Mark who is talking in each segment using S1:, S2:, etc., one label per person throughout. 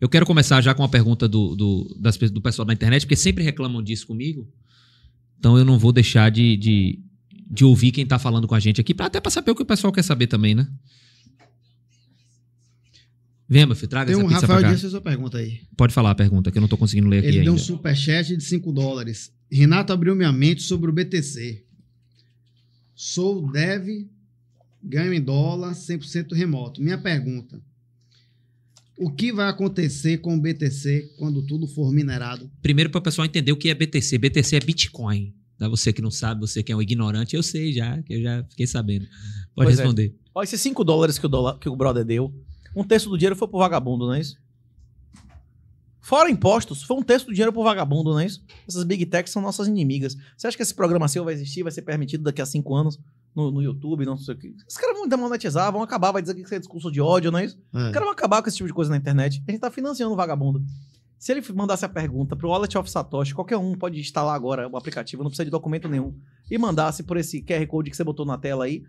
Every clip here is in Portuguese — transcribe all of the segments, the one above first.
S1: Eu quero começar já com uma pergunta do, do, das, do pessoal da internet, porque sempre reclamam disso comigo. Então eu não vou deixar de, de, de ouvir quem está falando com a gente aqui, pra, até para saber o que o pessoal quer saber também, né? Vem, meu filho, traga Tem um pizza Rafael Dias sua pergunta aí. Pode falar a pergunta, que eu não estou conseguindo ler Ele aqui Ele deu um
S2: superchat de 5 dólares. Renato abriu minha mente sobre o BTC. Sou dev, ganho em dólar, 100% remoto. Minha pergunta, o que vai acontecer com o BTC quando tudo for minerado?
S1: Primeiro, para o pessoal entender o que é BTC. BTC é Bitcoin. Tá? Você que não sabe, você que é um ignorante, eu sei já, que eu já fiquei sabendo. Pode pois é. responder.
S3: É. Olha, esses 5 dólares que o, dólar, que o brother deu, um terço do dinheiro foi pro vagabundo, não é isso? Fora impostos, foi um terço do dinheiro pro vagabundo, não é isso? Essas big techs são nossas inimigas. Você acha que esse programa seu vai existir, vai ser permitido daqui a cinco anos? no, no YouTube, não sei o que. os caras vão demonetizar, vão acabar, vai dizer que isso é discurso de ódio, não é isso? É. Os caras vão acabar com esse tipo de coisa na internet. A gente tá financiando o vagabundo. Se ele mandasse a pergunta pro Wallet of Satoshi, qualquer um pode instalar agora o aplicativo, não precisa de documento nenhum, e mandasse por esse QR Code que você botou na tela aí,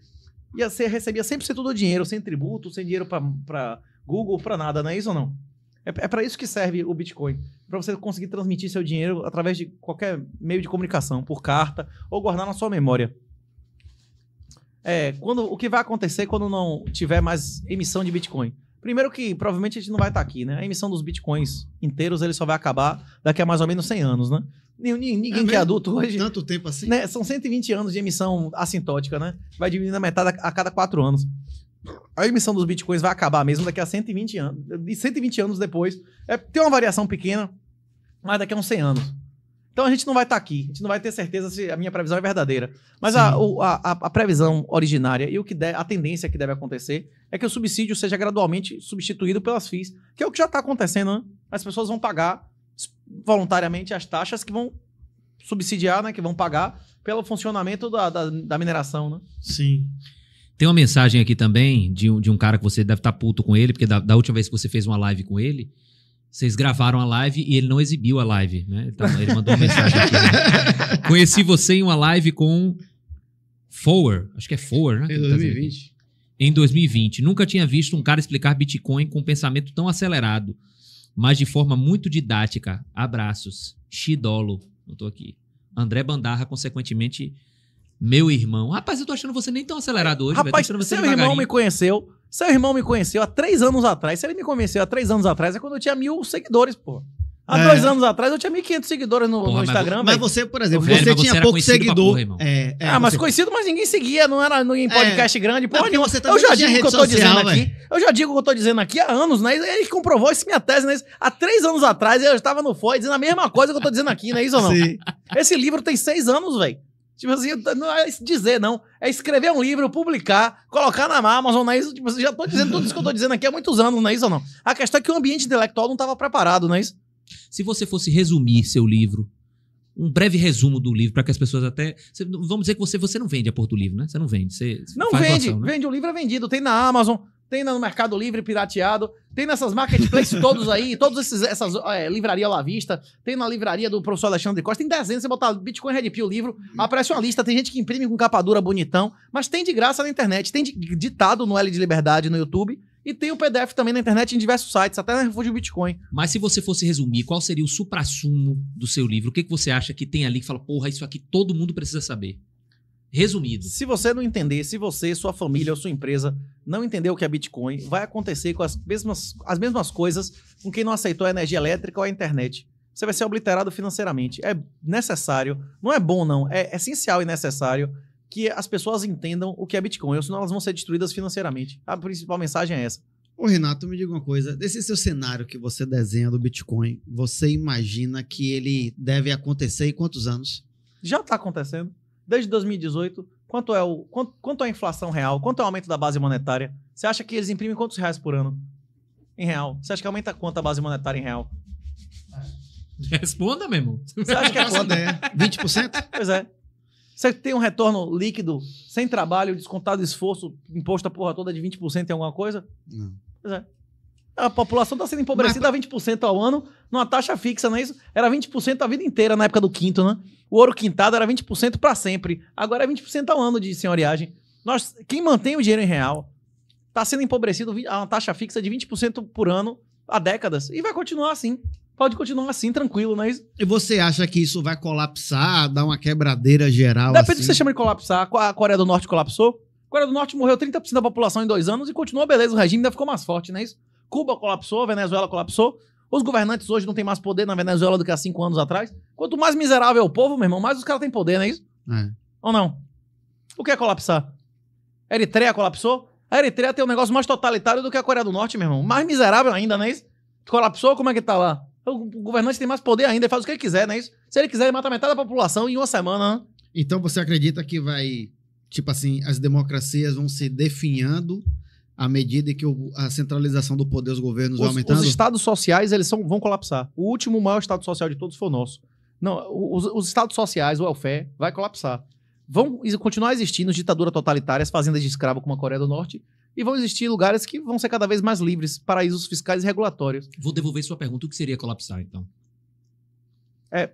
S3: ia ser, recebia 100% do dinheiro, sem tributo, sem dinheiro para Google, para nada, não é isso ou não? É, é para isso que serve o Bitcoin. Para você conseguir transmitir seu dinheiro através de qualquer meio de comunicação, por carta, ou guardar na sua memória é, quando, o que vai acontecer quando não tiver mais emissão de Bitcoin? Primeiro que provavelmente a gente não vai estar tá aqui, né? A emissão dos bitcoins inteiros ele só vai acabar daqui a mais ou menos 100 anos, né? Ninguém, ninguém é que é adulto hoje. Tanto tempo assim? Né? São 120 anos de emissão assintótica, né? Vai diminuindo a metade a cada 4 anos. A emissão dos bitcoins vai acabar mesmo daqui a 120 anos. E 120 anos depois. É, tem uma variação pequena, mas daqui a uns 100 anos. Então a gente não vai estar tá aqui, a gente não vai ter certeza se a minha previsão é verdadeira. Mas a, a, a, previsão originária e o que der, a tendência que deve acontecer é que o subsídio seja gradualmente substituído pelas FIIs, que é o que já está acontecendo, né? As pessoas vão pagar voluntariamente as taxas que vão subsidiar, né? Que vão pagar pelo funcionamento da, da, da mineração, né?
S2: Sim.
S1: Tem uma mensagem aqui também de um, de um cara que você deve estar tá puto com ele, porque da, da última vez que você fez uma live com ele, vocês gravaram a live e ele não exibiu a live, né? Ele, então, ele mandou uma mensagem aqui. Né? Conheci você em uma live com Fower, acho que é Fower, né? Tá em 2020. Tá em 2020. Nunca tinha visto um cara explicar Bitcoin com um pensamento tão acelerado, mas de forma muito didática. Abraços. Xidolo. Não tô aqui. André Bandarra, consequentemente, meu irmão. Rapaz, eu tô achando você nem tão acelerado hoje. Rapaz, você seu irmão me
S3: conheceu seu irmão me conheceu há três anos atrás. Se ele me conheceu há três anos atrás, é quando eu tinha mil seguidores, pô. Há é. dois anos atrás eu tinha 1.500 seguidores no, porra, no Instagram. Mas, mas, você, por exemplo, velho, você tinha você pouco seguidor. Porra,
S2: é, é, ah, mas
S3: conhecido, mas ninguém seguia, não era ninguém podcast grande. É porra, não, nenhuma. Você eu já digo o que eu tô social, dizendo aqui. Eu já digo o que eu tô dizendo aqui há anos, né? Ele comprovou isso minha tese, né? Há três anos atrás eu estava no FOI dizendo a mesma coisa que eu tô dizendo aqui, não é isso ou não? Sim. Esse livro tem seis anos, velho. Tipo assim, não é dizer, não. É escrever um livro, publicar, colocar na Amazon, não é isso? Tipo, assim, já tô dizendo tudo isso que eu tô dizendo aqui há muitos anos, não é isso ou não? A questão é que o ambiente
S1: intelectual não estava preparado, não é isso? Se você fosse resumir seu livro, um breve resumo do livro para que as pessoas até vamos dizer que você você não vende a Porto Livro, né? Você não vende, você não vende, doação, né? vende
S3: o livro é vendido, tem na Amazon, tem no Mercado Livre pirateado, tem nessas marketplaces todos aí, todas esses, essas é, livraria lá vista, tem na livraria do professor Alexandre Costa, tem dezenas, você botar Bitcoin Red Pill, o livro, uhum. aparece uma lista, tem gente que imprime com capa dura bonitão, mas tem de graça na internet, tem ditado no L de Liberdade no YouTube, e tem o PDF também na internet em diversos sites, até na Refúgio
S1: Bitcoin. Mas se você fosse resumir, qual seria o suprassumo do seu livro? O que, que você acha que tem ali que fala, porra, isso aqui todo mundo precisa saber? resumido. Se você não entender, se você, sua
S3: família ou sua empresa não entender o que é Bitcoin, vai acontecer com as mesmas, as mesmas coisas com quem não aceitou a energia elétrica ou a internet. Você vai ser obliterado financeiramente. É necessário, não é bom não, é essencial e necessário que as pessoas entendam o que é Bitcoin, ou senão elas vão ser destruídas financeiramente. A principal mensagem é essa. Ô Renato, me diga uma coisa, desse seu cenário
S2: que você desenha do Bitcoin, você imagina que ele deve acontecer em quantos anos?
S3: Já está acontecendo desde 2018, quanto é o quanto, quanto é a inflação real, quanto é o aumento da base monetária? Você acha que eles imprimem quantos reais por ano em real? Você acha que aumenta quanto a base monetária em real?
S1: Responda, meu irmão. Você acha que é quanto? Assim? É
S3: 20%? Pois é. Você tem um retorno líquido, sem trabalho, descontado esforço, imposto a porra toda de 20% em alguma coisa? Não. Pois é. A população está sendo empobrecida Mas... a 20% ao ano, numa taxa fixa, não é isso? Era 20% a vida inteira na época do quinto, né? O ouro quintado era 20% para sempre. Agora é 20% ao ano de senhoriagem. Nós, quem mantém o dinheiro em real está sendo empobrecido a uma taxa fixa de 20% por ano há décadas. E vai continuar assim. Pode continuar assim, tranquilo, não é isso? E você acha que isso vai colapsar, dar uma quebradeira geral? Depende assim? do que assim? você chama de colapsar. A Coreia do Norte colapsou? A Coreia do Norte morreu 30% da população em dois anos e continuou beleza, o regime ainda ficou mais forte, não é isso? Cuba colapsou, Venezuela colapsou. Os governantes hoje não têm mais poder na Venezuela do que há cinco anos atrás. Quanto mais miserável é o povo, meu irmão, mais os caras têm poder, não é isso? É. Ou não? O que é colapsar? Eritreia colapsou? A Eritreia tem um negócio mais totalitário do que a Coreia do Norte, meu irmão. Mais miserável ainda, não é isso? Colapsou, como é que tá lá? O governante tem mais poder ainda, ele faz o que ele quiser, não é isso? Se ele quiser, ele mata metade da população em uma semana. Né?
S2: Então você acredita que vai, tipo assim, as democracias vão se
S3: definhando à medida que o, a centralização do poder dos governos os, vai aumentando? Os estados sociais eles são, vão colapsar. O último maior estado social de todos foi o nosso. Não, os, os estados sociais, o welfare, vai colapsar. Vão continuar existindo ditaduras totalitárias, fazendas de escravo como a Coreia do Norte, e vão existir lugares que vão ser cada vez mais livres, paraísos fiscais e regulatórios. Vou
S1: devolver sua pergunta, o que seria colapsar, então?
S3: É,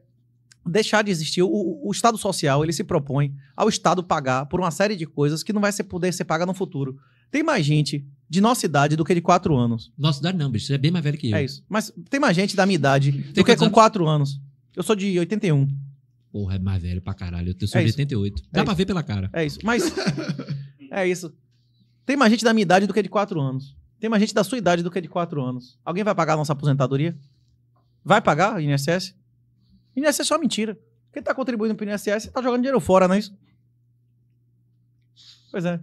S3: deixar de existir. O, o, Estado Social ele se propõe ao Estado pagar por uma série de coisas que não vai ser, poder ser paga no futuro. Tem mais gente de nossa idade do que de 4 anos.
S1: Nossa idade não, bicho. Você é bem mais velho que eu. É isso.
S3: Mas tem mais gente da minha idade tem do que com 4 anos. Eu sou de 81.
S1: Porra, é mais velho pra caralho. Eu sou é de 88. É Dá é pra isso. ver pela cara. É isso. Mas.
S3: é isso. Tem mais gente da minha idade do que de 4 anos. Tem mais gente da sua idade do que de 4 anos. Alguém vai pagar a nossa aposentadoria? Vai pagar, INSS? INSS é só mentira. Quem está contribuindo para o INSS está é, jogando dinheiro fora, não é isso? Pois é.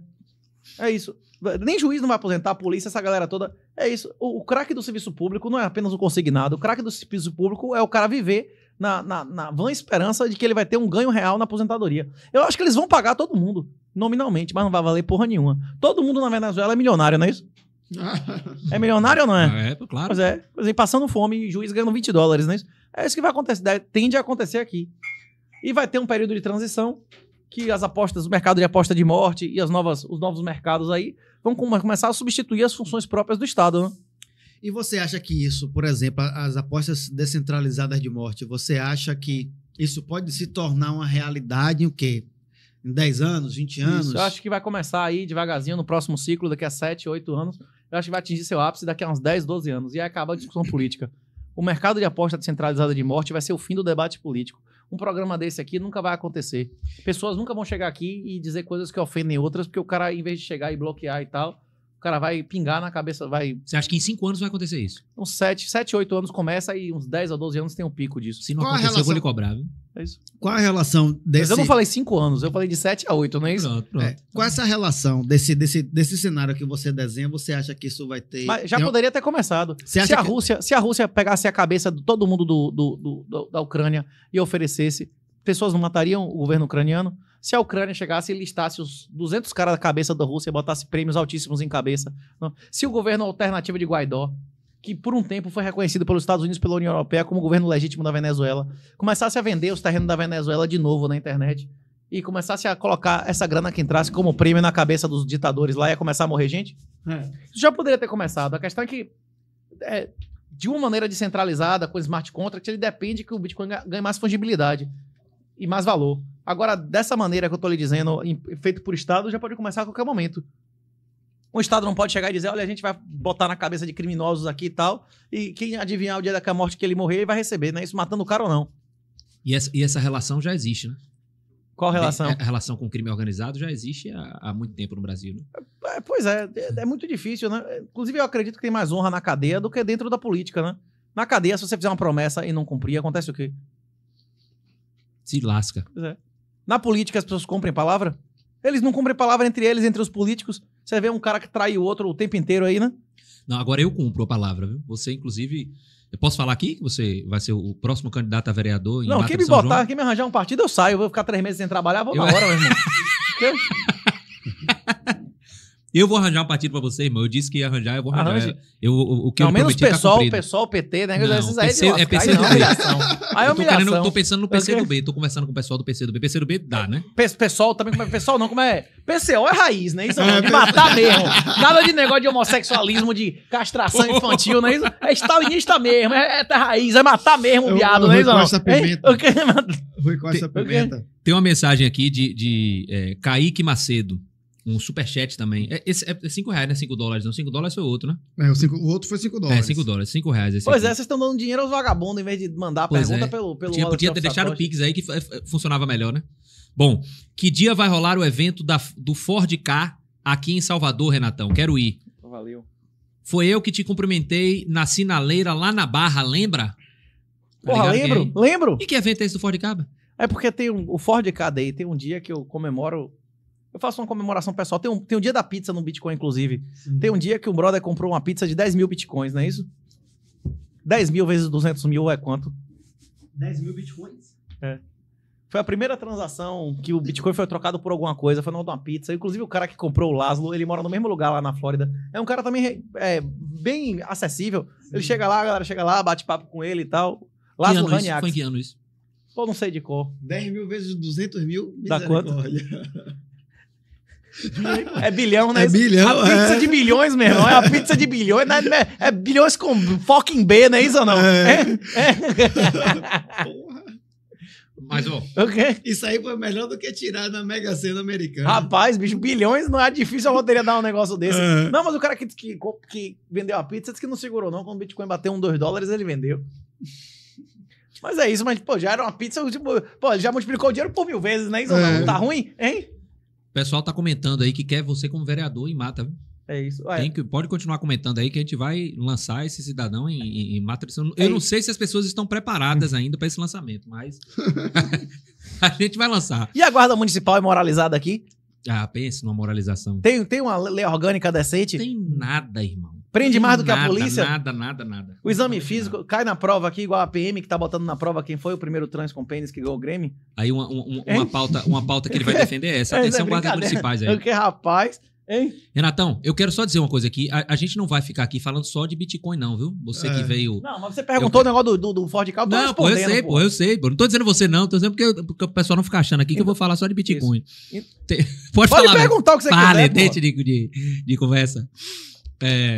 S3: É isso. Nem juiz não vai aposentar, a polícia, essa galera toda. É isso. O, o craque do serviço público não é apenas o consignado. O craque do serviço público é o cara viver na, na, na vã esperança de que ele vai ter um ganho real na aposentadoria. Eu acho que eles vão pagar todo mundo, nominalmente, mas não vai valer porra nenhuma. Todo mundo na Venezuela é milionário, não é isso? é milionário ou não
S1: é? É, claro. Pois é.
S3: Pois é, passando fome, juiz ganhando 20 dólares, não é isso? É isso que vai acontecer, tende a acontecer aqui. E vai ter um período de transição que as apostas, o mercado de aposta de morte e as novas, os novos mercados aí vão começar a substituir as funções próprias do Estado, né? E você acha que isso,
S2: por exemplo, as apostas descentralizadas de morte, você acha que isso pode se tornar
S3: uma realidade
S2: em o quê? Em 10 anos, 20 anos? Isso, eu
S3: acho que vai começar aí devagarzinho no próximo ciclo, daqui a 7, 8 anos. Eu acho que vai atingir seu ápice daqui a uns 10, 12 anos. E aí acaba a discussão política. O mercado de aposta descentralizada de morte vai ser o fim do debate político. Um programa desse aqui nunca vai acontecer. Pessoas nunca vão chegar aqui e dizer coisas que ofendem outras, porque o cara, em vez de chegar e bloquear e tal, cara vai pingar na cabeça, vai...
S1: Você acha que em cinco anos vai acontecer isso?
S3: Uns sete, sete, oito anos começa e uns 10 a 12 anos tem o um pico disso. Se não Qual acontecer, eu vou lhe cobrar, viu? É isso. Qual a
S2: relação desse... Mas eu não falei
S3: cinco anos, eu falei de sete a oito, não é isso? Pronto,
S2: pronto. É. Qual essa relação desse, desse, desse cenário que você desenha? Você acha que isso vai ter... Mas já tem... poderia ter começado. Se a, que... Rússia,
S3: se a Rússia pegasse a cabeça de todo mundo do, do, do, do da Ucrânia e oferecesse, pessoas não matariam o governo ucraniano? se a Ucrânia chegasse e listasse os 200 caras da cabeça da Rússia e botasse prêmios altíssimos em cabeça. Não. Né? Se o governo alternativo de Guaidó, que por um tempo foi reconhecido pelos Estados Unidos e pela União Europeia como governo legítimo da Venezuela, começasse a vender os terrenos da Venezuela de novo na internet e começasse a colocar essa grana que entrasse como prêmio na cabeça dos ditadores lá, ia começar a morrer gente? É. Já poderia ter começado. A questão é que, é, de uma maneira descentralizada, com smart contract, ele depende que o Bitcoin ganhe mais fungibilidade e mais valor. Agora, dessa maneira que eu estou lhe dizendo, feito por Estado, já pode começar a qualquer momento. O Estado não pode chegar e dizer, olha, a gente vai botar na cabeça de criminosos aqui e tal, e quem adivinhar o dia da morte que ele morrer, ele vai receber, né? Isso matando o cara ou não.
S1: E essa, e essa relação já existe, né? Qual relação? É, é, a relação com o crime organizado já existe há, há muito tempo no Brasil, né?
S3: É, pois é, é, é, muito difícil, né? Inclusive, eu acredito que tem mais honra na cadeia do que dentro da política, né? Na cadeia, se você fizer uma promessa e não cumprir, acontece o quê?
S1: Se lasca.
S3: Pois é. Na política as pessoas comprem palavra? Eles não cumprem palavra entre eles, entre os políticos. Você vê um cara que trai o outro o tempo inteiro aí, né?
S1: Não, agora eu cumpro a palavra, viu? Você, inclusive. Eu posso falar aqui que você vai ser o próximo candidato a vereador? Em não, Mata quem me botar, João?
S3: quem me arranjar um partido, eu saio. Eu vou ficar três meses sem trabalhar, vou eu... hora, meu irmão.
S1: Eu vou arranjar um partido pra você, irmão. Eu disse que ia arranjar, eu vou arranjar. Arranje. Eu, o, o que não, eu menos é pessoal, tá pessoal, PT, né? Não, esses é é aí PC, é PC do B. Aí é eu Tô, querendo, tô pensando no PC do B. Tô conversando com o pessoal do PC do B. PC do B dá, né?
S3: Pessoal também, como é, pessoal não, como é... PCO é raiz, né? Isso é de matar mesmo. Nada de negócio de homossexualismo, de castração oh. infantil, né? é isso? É stalinista mesmo, é, é raiz, é matar mesmo o viado, né? é isso? Rui Costa Pimenta.
S2: Rui Costa Pimenta.
S1: Tem uma mensagem aqui de, de é, Kaique Macedo um superchat também. É, esse, é 5 reais, né? 5 dólares, não. 5 dólares foi outro, né?
S3: É, o, cinco, o outro foi 5 é, dólares. É,
S1: 5 dólares, 5 reais. Esse pois aqui.
S3: é, vocês estão dando dinheiro aos vagabundos em vez de mandar a pergunta é. pelo, pelo. Tinha, podia ter deixado o
S1: Pix aí que funcionava melhor, né? Bom, que dia vai rolar o evento da, do Ford K aqui em Salvador, Renatão? Quero ir. Valeu. Foi eu que te cumprimentei na sinaleira lá na Barra, lembra?
S3: Tá Porra, tá lembro, é? lembro. E que evento é esse do Ford Caba? É porque tem um, o Ford K Day, tem um dia que eu comemoro eu faço uma comemoração pessoal. Tem um, tem um dia da pizza no Bitcoin, inclusive. Sim. Tem um dia que o brother comprou uma pizza de 10 mil Bitcoins, não é isso? 10 mil vezes 200 mil é quanto?
S2: 10 mil Bitcoins?
S3: É. Foi a primeira transação que o Bitcoin foi trocado por alguma coisa, foi no de uma pizza. Inclusive, o cara que comprou o Laszlo, ele mora no mesmo lugar lá na Flórida. É um cara também é, bem acessível. Sim. Ele chega lá, a galera chega lá, bate papo com ele e tal. Laszlo Raniak. Foi em que ano isso? Pô, não sei de cor. 10 mil vezes 200 mil. Dá quanto? É bilhão, né? É bilhão, A pizza é. de milhões meu irmão. É a pizza de bilhões. Né? É, é bilhões com fucking B, não é isso ou não? É. é. é. Porra.
S1: Mas, ó. Okay.
S3: Isso aí foi melhor do que tirar na Mega Sena americana. Rapaz, bicho, bilhões não é difícil a loteria dar um negócio desse. É. Não, mas o cara que, que, que vendeu a pizza disse que não segurou, não. Quando o Bitcoin bateu um, dois dólares, ele vendeu. Mas é isso, mas, pô, já era uma pizza. Tipo, pô, já multiplicou o dinheiro por mil vezes, né? Isso é. não tá ruim, hein?
S1: O pessoal tá comentando aí que quer você como vereador em mata, viu? É isso. Ué, que, pode continuar comentando aí que a gente vai lançar esse cidadão em, em, em mata. Eu é não isso. sei se as pessoas estão preparadas ainda para esse lançamento, mas a gente vai lançar.
S3: E a guarda municipal é moralizada aqui?
S1: Ah, pense numa moralização.
S3: Tem, tem uma lei orgânica decente? Tem
S1: nada, irmão. Prende mais do que nada, a polícia? Nada, nada, nada.
S3: O exame físico nada. cai na prova aqui, igual a PM que tá botando na prova quem foi o primeiro trans com pênis que ganhou o Grêmio.
S1: Aí uma, uma, uma pauta, uma pauta que ele vai defender é essa. É Atenção, é guardas municipais aí. Porque,
S3: rapaz, hein?
S1: Renatão, eu quero só dizer uma coisa aqui. A, a, gente não vai ficar aqui falando só de Bitcoin, não, viu? Você é. que veio. Não,
S3: mas você perguntou eu... o negócio do, do, do Ford Cal, Não, pô, eu sei, pô,
S1: eu sei. Pô. Não tô dizendo você, não. Tô dizendo porque, porque o pessoal não fica achando aqui que então, eu vou então, falar só de Bitcoin. Tem... Pode, Pode falar. Pode né? perguntar o que você Fale, quiser. Fale, dente de, de, de conversa. É.